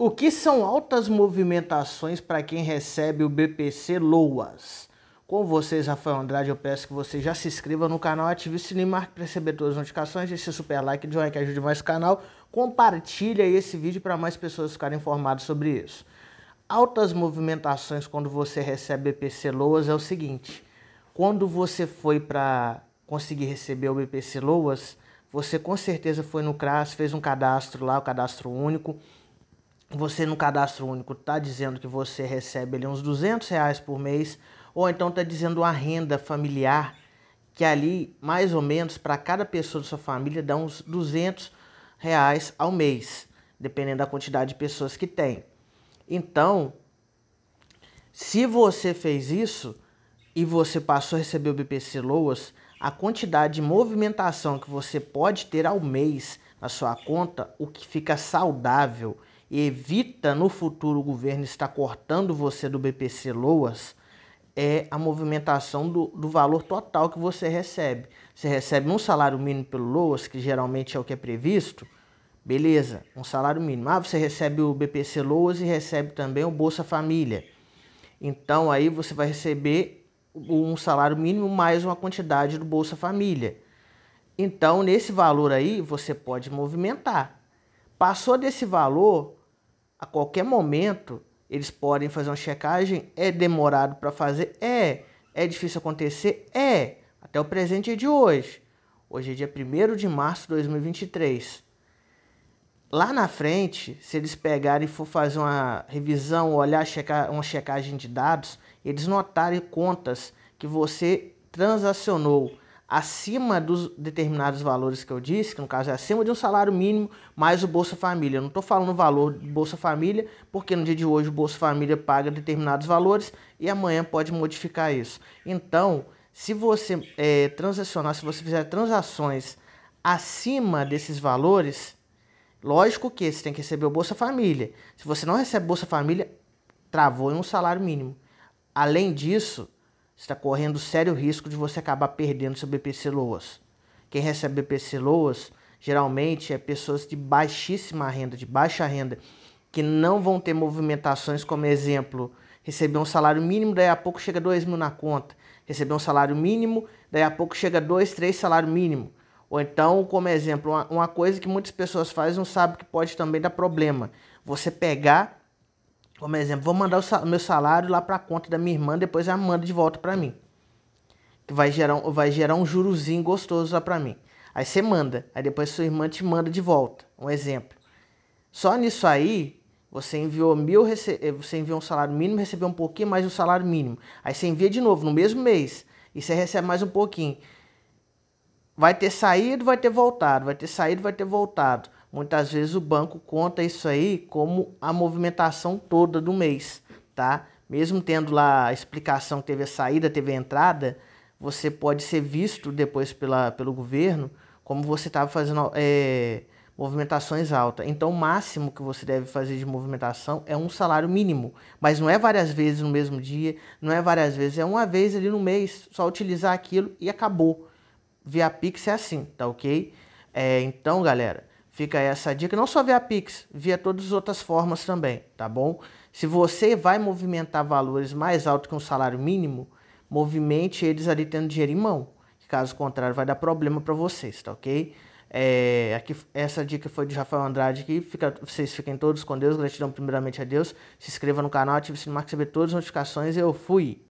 O que são altas movimentações para quem recebe o BPC LOAS? Com vocês, Rafael Andrade, eu peço que você já se inscreva no canal, ative o sininho, marque para receber todas as notificações, deixe seu super like, joinha que ajude mais o canal, compartilha esse vídeo para mais pessoas ficarem informadas sobre isso. Altas movimentações quando você recebe BPC LOAS é o seguinte, quando você foi para conseguir receber o BPC LOAS, você com certeza foi no CRAS, fez um cadastro lá, o cadastro único, você no cadastro único está dizendo que você recebe ali uns 200 reais por mês, ou então está dizendo uma renda familiar, que ali, mais ou menos, para cada pessoa da sua família dá uns 200 reais ao mês, dependendo da quantidade de pessoas que tem. Então, se você fez isso e você passou a receber o BPC Loas, a quantidade de movimentação que você pode ter ao mês na sua conta, o que fica saudável – evita no futuro o governo estar cortando você do BPC Loas é a movimentação do, do valor total que você recebe. Você recebe um salário mínimo pelo Loas, que geralmente é o que é previsto, beleza, um salário mínimo. Ah, você recebe o BPC Loas e recebe também o Bolsa Família. Então aí você vai receber um salário mínimo mais uma quantidade do Bolsa Família. Então, nesse valor aí, você pode movimentar. Passou desse valor, a qualquer momento eles podem fazer uma checagem. É demorado para fazer? É. É difícil acontecer? É. Até o presente é de hoje. Hoje é dia 1 de março de 2023. Lá na frente, se eles pegarem e for fazer uma revisão, olhar checar, uma checagem de dados, eles notarem contas que você transacionou acima dos determinados valores que eu disse, que no caso é acima de um salário mínimo mais o Bolsa Família. Eu não estou falando o valor do Bolsa Família, porque no dia de hoje o Bolsa Família paga determinados valores e amanhã pode modificar isso. Então, se você é, transacionar, se você fizer transações acima desses valores, lógico que você tem que receber o Bolsa Família. Se você não recebe Bolsa Família, travou em um salário mínimo. Além disso, está correndo sério risco de você acabar perdendo seu BPC Loas. Quem recebe BPC Loas geralmente é pessoas de baixíssima renda, de baixa renda, que não vão ter movimentações, como exemplo, receber um salário mínimo, daí a pouco chega 2 mil na conta, receber um salário mínimo, daí a pouco chega 2, 3 salário mínimo. Ou então, como exemplo, uma, uma coisa que muitas pessoas fazem não sabem que pode também dar problema. Você pegar como exemplo, vou mandar o meu salário lá para a conta da minha irmã, depois ela manda de volta para mim. Que vai gerar, vai gerar um jurozinho gostoso lá para mim. Aí você manda, aí depois sua irmã te manda de volta. Um exemplo. Só nisso aí, você enviou mil, eh, você enviou um salário mínimo, recebeu um pouquinho mais um salário mínimo. Aí você envia de novo no mesmo mês e você recebe mais um pouquinho. Vai ter saído, vai ter voltado, vai ter saído, vai ter voltado. Muitas vezes o banco conta isso aí como a movimentação toda do mês, tá? Mesmo tendo lá a explicação que teve a saída, teve a entrada, você pode ser visto depois pela, pelo governo como você estava fazendo é, movimentações altas. Então, o máximo que você deve fazer de movimentação é um salário mínimo, mas não é várias vezes no mesmo dia, não é várias vezes, é uma vez ali no mês, só utilizar aquilo e acabou. Via Pix é assim, tá ok? É, então, galera, Fica essa dica, não só via Pix, via todas as outras formas também, tá bom? Se você vai movimentar valores mais altos que um salário mínimo, movimente eles ali tendo dinheiro em mão. Caso contrário, vai dar problema para vocês, tá ok? É, aqui, essa dica foi de Rafael Andrade aqui. Fica, vocês fiquem todos com Deus. Gratidão primeiramente a Deus. Se inscreva no canal, ative o sininho para receber todas as notificações. Eu fui!